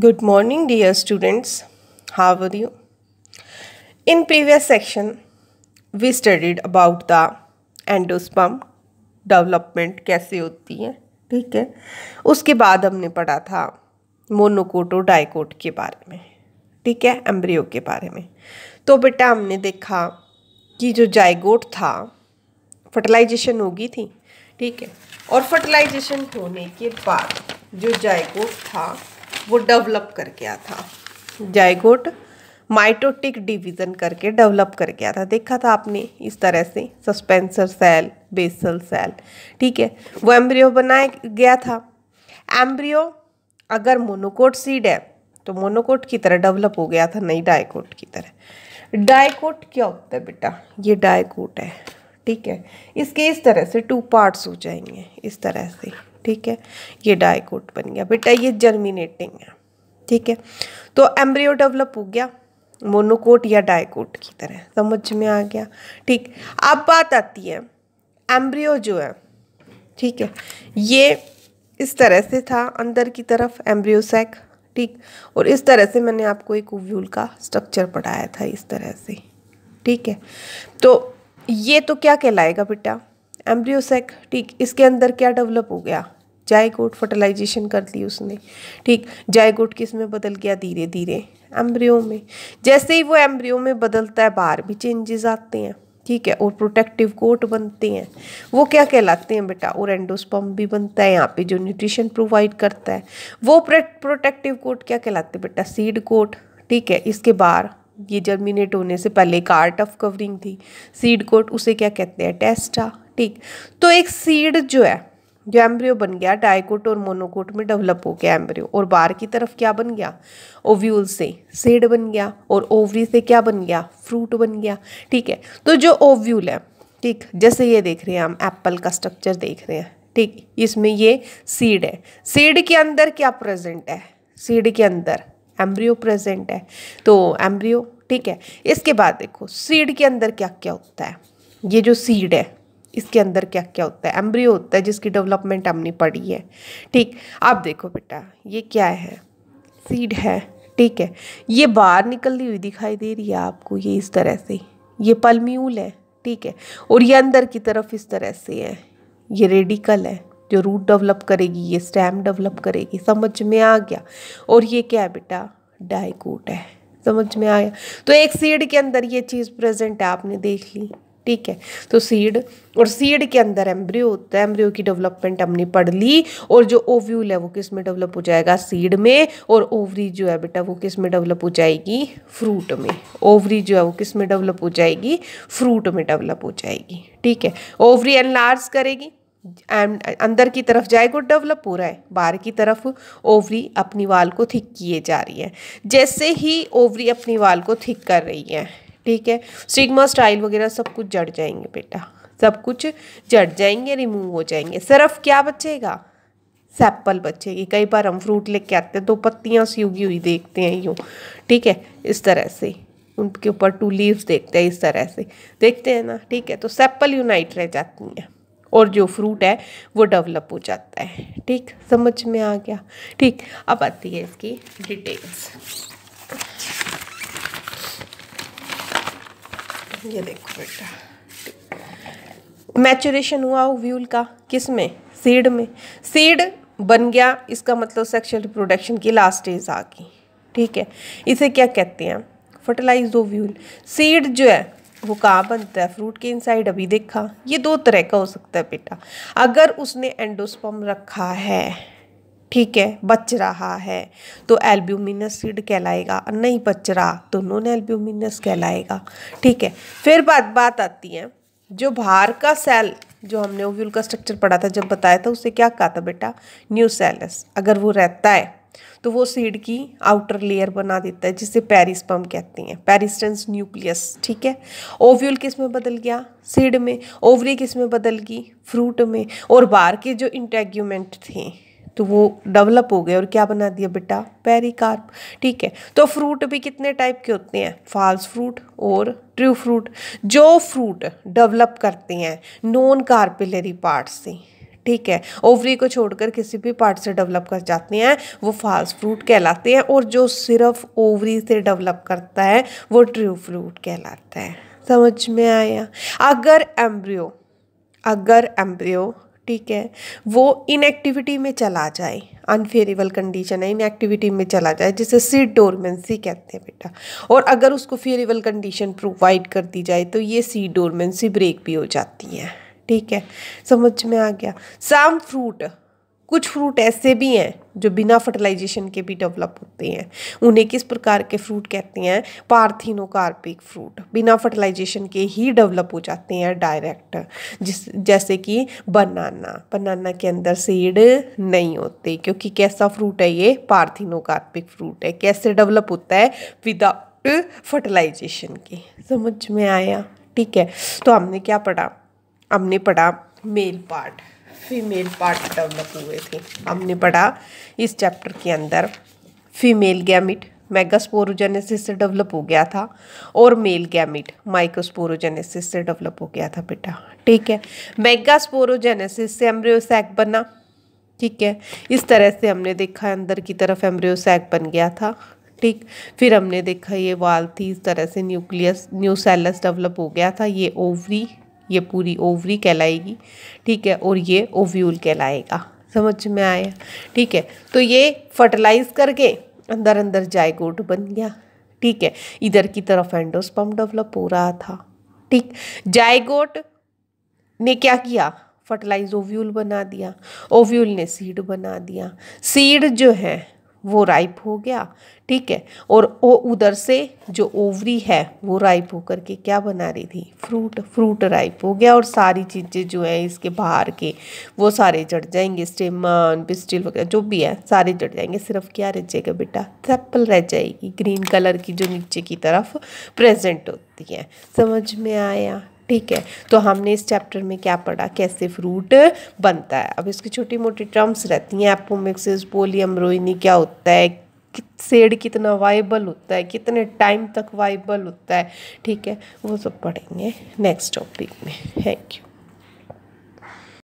good morning dear students How you in previous section we studied about the the development कैसे होती है ठीक है उसके बाद हमने पढ़ा था मोनोकोटो और डाइकोट के बारे में ठीक है एम्ब्रियो के बारे में तो बेटा हमने देखा कि जो जाइगोट था फर्टिलाइजेशन होगी थी ठीक है और फर्टिलाइजेशन होने के बाद जो जाइगोट था वो डेवलप कर गया था जायगोट माइटोटिक डिवीज़न करके डेवलप कर गया था देखा था आपने इस तरह से सस्पेंसर सेल बेसल सेल ठीक है वो एम्ब्रियो बनाया गया था एम्ब्रियो अगर मोनोकोट सीड है तो मोनोकोट की तरह डेवलप हो गया था नहीं डायकोट की तरह डायकोट क्या होता है बेटा ये डायकोट है ठीक है इसके इस तरह से टू पार्ट्स हो जाएंगे इस तरह से ठीक है ये डायकोट बन गया बेटा ये जर्मिनेटिंग है ठीक है तो एम्ब्रियो डेवलप हो गया मोनोकोट या डायकोट की तरह समझ में आ गया ठीक अब बात आती है एम्ब्रियो जो है ठीक है ये इस तरह से था अंदर की तरफ एम्ब्रियोसैक ठीक और इस तरह से मैंने आपको एक ओव्यूल का स्ट्रक्चर पढ़ाया था इस तरह से ठीक है तो ये तो क्या कहलाएगा बेटा एम्ब्रियोसेक ठीक इसके अंदर क्या डेवलप हो गया जायकोट फर्टिलाइजेशन कर ली उसने ठीक जायकोट किस में बदल गया धीरे धीरे एम्ब्रियो में जैसे ही वो एम्ब्रियो में बदलता है बाहर भी चेंजेस आते हैं ठीक है और प्रोटेक्टिव कोट बनते हैं वो क्या कहलाते हैं बेटा और एंडोस्पम भी बनता है यहाँ पे जो न्यूट्रिशन प्रोवाइड करता है वो प्रोटेक्टिव कोट क्या कहलाते हैं बेटा सीड कोट ठीक है इसके बाहर ये जर्मिनेट होने से पहले एक आर्ट ऑफ कवरिंग थी सीड कोट उसे क्या कहते हैं टेस्टा ठीक तो एक सीड जो है जो एम्ब्रियो बन गया डायकोट और मोनोकोट में डेवलप हो गया एम्ब्रियो और बाहर की तरफ क्या बन गया ओव्यूल से सीड बन गया और ओवरी से क्या बन गया फ्रूट बन गया ठीक है तो जो ओव्यूल है ठीक जैसे ये देख रहे हैं हम एप्पल का स्ट्रक्चर देख रहे हैं ठीक इसमें ये सीड है सीड के अंदर क्या प्रेजेंट है सीड के अंदर एम्ब्रियो प्रेजेंट है तो एम्ब्रियो ठीक है इसके बाद देखो सीड के अंदर क्या क्या होता है ये जो सीड है इसके अंदर क्या क्या होता है एम्ब्रियो होता है जिसकी डेवलपमेंट हमने पढ़ी है ठीक आप देखो बेटा ये क्या है सीड है ठीक है ये बाहर निकलती हुई दिखाई दे रही है आपको ये इस तरह से ये पलम्यूल है ठीक है और ये अंदर की तरफ इस तरह से है ये रेडिकल है जो रूट डेवलप करेगी ये स्टैम डेवलप करेगी समझ में आ गया और ये क्या है बेटा डाइकोट है समझ में आया तो एक सीड के अंदर ये चीज़ प्रेजेंट है आपने देख ली ठीक है तो सीड और सीड के अंदर एम्ब्रियो होता है एम्ब्रियो की डेवलपमेंट हमने पढ़ ली और जो ओव्यूल है वो किस में डेवलप हो जाएगा सीड में और ओवरी जो है बेटा वो किस में डेवलप हो जाएगी फ्रूट में ओवरी जो है वो किस में डेवलप हो जाएगी फ्रूट में डेवलप हो जाएगी ठीक है ओवरी एनलार्ज करेगी एंड अंदर की तरफ जाएगा डेवलप हो रहा है बाहर की तरफ ओवरी अपनी वाल को थिक किए जा रही है जैसे ही ओवरी अपनी वाल को थिक कर रही है ठीक है स्टिग्मा स्टाइल वगैरह सब कुछ जड़ जाएंगे बेटा सब कुछ जड़ जाएंगे रिमूव हो जाएंगे सिर्फ क्या बचेगा सैप्पल बचेगी कई बार हम फ्रूट लेके आते हैं तो पत्तियाँ सी उगी हुई देखते हैं यूँ ठीक है इस तरह से उनके ऊपर टू लीव्स देखते हैं इस तरह से देखते हैं ना ठीक है तो सैप्पल यूनाइट रह जाती हैं और जो फ्रूट है वो डेवलप हो जाता है ठीक समझ में आ गया ठीक अब आती है इसकी डिटेल्स ये देखो बेटा मैचुरेशन हुआ ओव्यूल का किस में सीड में सीड बन गया इसका मतलब सेक्शुअल रिप्रोडक्शन की लास्ट स्टेज आ गई ठीक है इसे क्या कहते हैं फर्टिलाइज ओव्यूल सीड जो है वो कहाँ बनता है फ्रूट के इनसाइड अभी देखा ये दो तरह का हो सकता है बेटा अगर उसने एंडोस्पम रखा है ठीक है बच रहा है तो एल्ब्यूमिनस सीड कहलाएगा नहीं बच रहा तो नॉन एल्ब्यूमिनस कहलाएगा ठीक है फिर बात बात आती है जो बाहर का सेल जो हमने ओव्यूल का स्ट्रक्चर पढ़ा था जब बताया था उसे क्या कहा था बेटा न्यू सेलस अगर वो रहता है तो वो सीड की आउटर लेयर बना देता है जिसे पेरिस्पम कहते हैं पेरिस्टेंस न्यूक्लियस ठीक है ओव्यूल किस में बदल गया सीड में ओवरी किस में बदल गई फ्रूट में और बाहर के जो इंटेग्यूमेंट थे तो वो डेवलप हो गए और क्या बना दिया बेटा पेरिकार्प ठीक है तो फ्रूट भी कितने टाइप के होते हैं फाल्स फ्रूट और ट्रू फ्रूट जो फ्रूट डेवलप करते हैं नॉन कार्पिलरी पार्ट से ठीक है ओवरी को छोड़कर किसी भी पार्ट से डेवलप कर जाते हैं वो फाल्स फ्रूट कहलाते हैं और जो सिर्फ ओवरी से डेवलप करता है वो ट्रू फ्रूट कहलाता है समझ में आया अगर एम्ब्रियो अगर एम्ब्रियो ठीक है वो इनएक्टिविटी में चला जाए अनफेवरेबल कंडीशन है इनएक्टिविटी में चला जाए जिसे सीड डोरमेंसी कहते हैं बेटा और अगर उसको फेवरेबल कंडीशन प्रोवाइड कर दी जाए तो ये सीड डोरमेंसी ब्रेक भी हो जाती है ठीक है समझ में आ गया सम फ्रूट कुछ फ्रूट ऐसे भी हैं जो बिना फर्टिलाइजेशन के भी डेवलप होते हैं उन्हें किस प्रकार के फ्रूट कहते हैं पार्थिनोकार्पिक फ्रूट बिना फर्टिलाइजेशन के ही डेवलप हो जाते हैं डायरेक्ट जिस जैसे कि बनाना बनाना के अंदर सीड नहीं होते क्योंकि कैसा फ्रूट है ये पार्थिनोकार्पिक फ्रूट है कैसे डेवलप होता है विदाउट फर्टिलाइजेशन के समझ में आया ठीक है तो हमने क्या पढ़ा हमने पढ़ा male part female part develop हुए थे हमने पढ़ा इस चैप्टर के अंदर फीमेल गैमिट मेगास्पोरोजेनेसिस से डेवलप हो गया था और मेल गैमिट माइक्रोस्पोरोजेनेसिस से डेवलप हो गया था बेटा ठीक है मेगास्पोरोजेनेसिस से एम्ब्रियोसैक बना ठीक है इस तरह से हमने देखा अंदर की तरफ एम्ब्रियोसैक बन गया था ठीक फिर हमने देखा ये वाल थी इस तरह से न्यूक्लियस न्यूसेलस डेवलप हो गया था ये ओवरी ये पूरी ओवरी कहलाएगी ठीक है और ये ओव्यूल कहलाएगा समझ में आया ठीक है तो ये फर्टिलाइज करके अंदर अंदर जायगोट बन गया ठीक है इधर की तरफ एंडोस्पम डेवलप हो रहा था ठीक जायगोट ने क्या किया फर्टिलाइज ओव्यूल बना दिया ओव्यूल ने सीड बना दिया सीड जो है वो राइप हो गया ठीक है और वो उधर से जो ओवरी है वो राइप होकर के क्या बना रही थी फ्रूट फ्रूट राइप हो गया और सारी चीज़ें जो हैं इसके बाहर के वो सारे जड़ जाएंगे स्टेमन पिस्टिल वगैरह जो भी है सारे जड़ जाएंगे सिर्फ क्या रह जाएगा बेटा सेप्पल रह जाएगी ग्रीन कलर की जो नीचे की तरफ प्रेजेंट होती है समझ में आया ठीक है तो हमने इस चैप्टर में क्या पढ़ा कैसे फ्रूट बनता है अब इसकी छोटी मोटी टर्म्स रहती हैं एपोमिक्सिस रोइनी क्या होता है सेड कितना वाइबल होता है कितने टाइम तक वाइबल होता है ठीक है वो सब पढ़ेंगे नेक्स्ट टॉपिक में थैंक यू